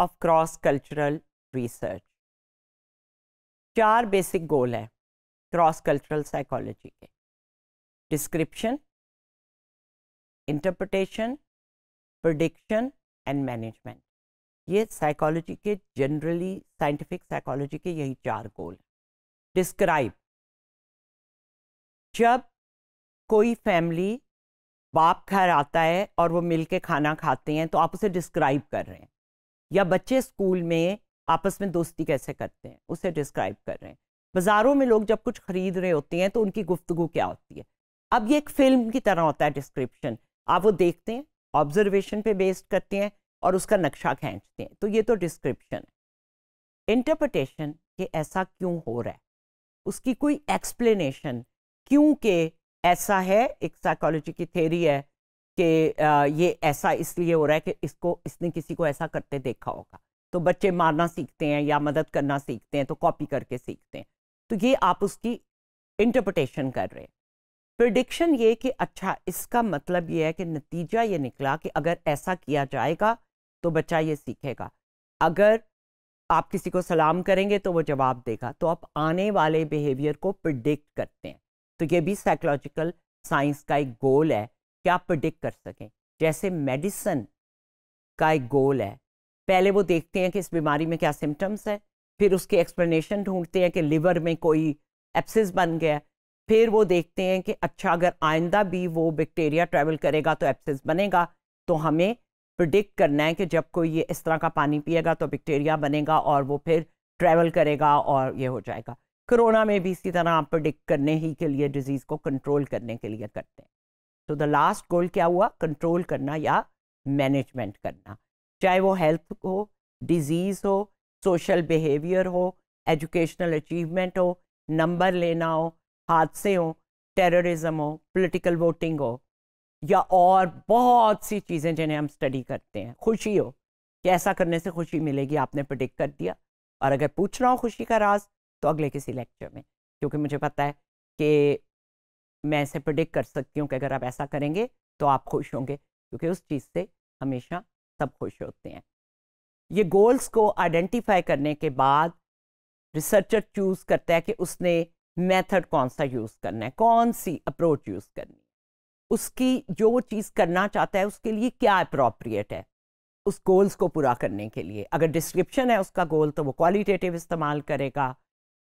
of cross cultural research चार basic goal हैं cross cultural psychology के description interpretation prediction and management ये psychology के जनरली साइंटिफिक साइकोलॉजी के यही चार गोल हैं डिस्क्राइब जब कोई फैमिली बाप घर आता है और वो मिलके खाना खाते हैं तो आप उसे डिस्क्राइब कर रहे हैं या बच्चे स्कूल में आपस में दोस्ती कैसे करते हैं उसे डिस्क्राइब कर रहे हैं बाज़ारों में लोग जब कुछ खरीद रहे होते हैं तो उनकी गुफ्तु क्या होती है अब ये एक फ़िल्म की तरह होता है डिस्क्रिप्शन आप वो देखते हैं ऑब्जर्वेशन पे बेस्ड करते हैं और उसका नक्शा खींचते हैं तो ये तो डिस्क्रिप्शन है इंटरप्रटेशन कि ऐसा क्यों हो रहा है उसकी कोई एक्सप्लेनेशन क्यों के ऐसा है एक साइकोलॉजी की थेरी है कि ये ऐसा इसलिए हो रहा है कि इसको इसने किसी को ऐसा करते देखा होगा तो बच्चे मारना सीखते हैं या मदद करना सीखते हैं तो कॉपी करके सीखते हैं तो ये आप उसकी इंटरप्रटेशन कर रहे हैं प्रडिक्शन ये कि अच्छा इसका मतलब ये है कि नतीजा ये निकला कि अगर ऐसा किया जाएगा तो बच्चा ये सीखेगा अगर आप किसी को सलाम करेंगे तो वो जवाब देगा तो आप आने वाले बिहेवियर को प्रडिक्ट करते हैं तो ये भी साइकोलॉजिकल साइंस का एक गोल है क्या प्रडिक्ट कर सकें जैसे मेडिसन का एक गोल है पहले वो देखते हैं कि इस बीमारी में क्या सिम्टम्स है फिर उसके एक्सप्लेनेशन ढूंढते हैं कि लिवर में कोई एप्सिस बन गया फिर वो देखते हैं कि अच्छा अगर आइंदा भी वो बैक्टीरिया ट्रैवल करेगा तो एप्सिस बनेगा तो हमें प्रडिक्ट करना है कि जब कोई ये इस तरह का पानी पिएगा तो बैक्टीरिया बनेगा और वो फिर ट्रैवल करेगा और ये हो जाएगा कोरोना में भी इसी तरह आप प्रडिक्ट करने ही के लिए डिजीज़ को कंट्रोल करने के लिए करते हैं तो द लास्ट गोल क्या हुआ कंट्रोल करना या मैनेजमेंट करना चाहे वो हेल्थ हो डिजीज़ हो सोशल बिहेवियर हो एजुकेशनल अचीवमेंट हो नंबर लेना हो हादसे हो टेररिज्म हो पॉलिटिकल वोटिंग हो या और बहुत सी चीज़ें जिन्हें हम स्टडी करते हैं खुशी हो कि ऐसा करने से खुशी मिलेगी आपने प्रडिक्ट कर दिया और अगर पूछ रहा हूँ खुशी का राज तो अगले किसी लेक्चर में क्योंकि मुझे पता है कि मैं ऐसे प्रडिक्ट कर सकती हूँ कि अगर आप ऐसा करेंगे तो आप खुश होंगे क्योंकि उस चीज़ से हमेशा सब खुश होते हैं ये गोल्स को आइडेंटिफाई करने के बाद रिसर्चर चूज़ करता है कि उसने मेथड कौन सा यूज़ करना है कौन सी अप्रोच यूज़ करनी है उसकी जो चीज़ करना चाहता है उसके लिए क्या अप्रोप्रिएट है उस गोल्स को पूरा करने के लिए अगर डिस्क्रिप्शन है उसका गोल तो वो क्वालिटेटिव इस्तेमाल करेगा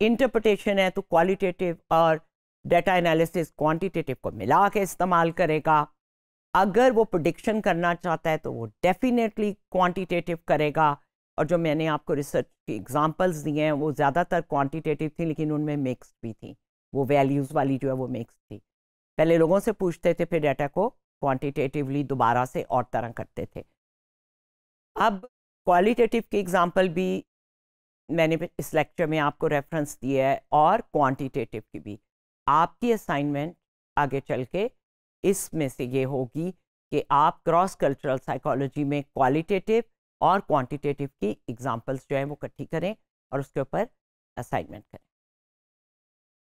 इंटरप्रटेशन है तो क्वालिटेटिव और डेटा एनालिसिस क्वांटिटेटिव को मिला के इस्तेमाल करेगा अगर वो प्रोडिक्शन करना चाहता है तो वो डेफिनेटली क्वांटिटेटिव करेगा और जो मैंने आपको रिसर्च की एग्जांपल्स दिए हैं वो ज़्यादातर क्वांटिटेटिव थी लेकिन उनमें मिक्स भी थी वो वैल्यूज़ वाली जो है वो मिक्स थी पहले लोगों से पूछते थे फिर डाटा को क्वांटिटेटिवली दोबारा से और तरह करते थे अब क्वालिटेटिव की एग्ज़ाम्पल भी मैंने इस लेक्चर में आपको रेफरेंस दिया है और क्वांटिटेटिव की भी आपकी असाइनमेंट आगे चल के इसमें से ये होगी कि आप क्रॉस कल्चरल साइकोलॉजी में क्वालिटेटिव और क्वांटिटेटिव की एग्जांपल्स जो है वो इकट्ठी करें और उसके ऊपर असाइनमेंट करें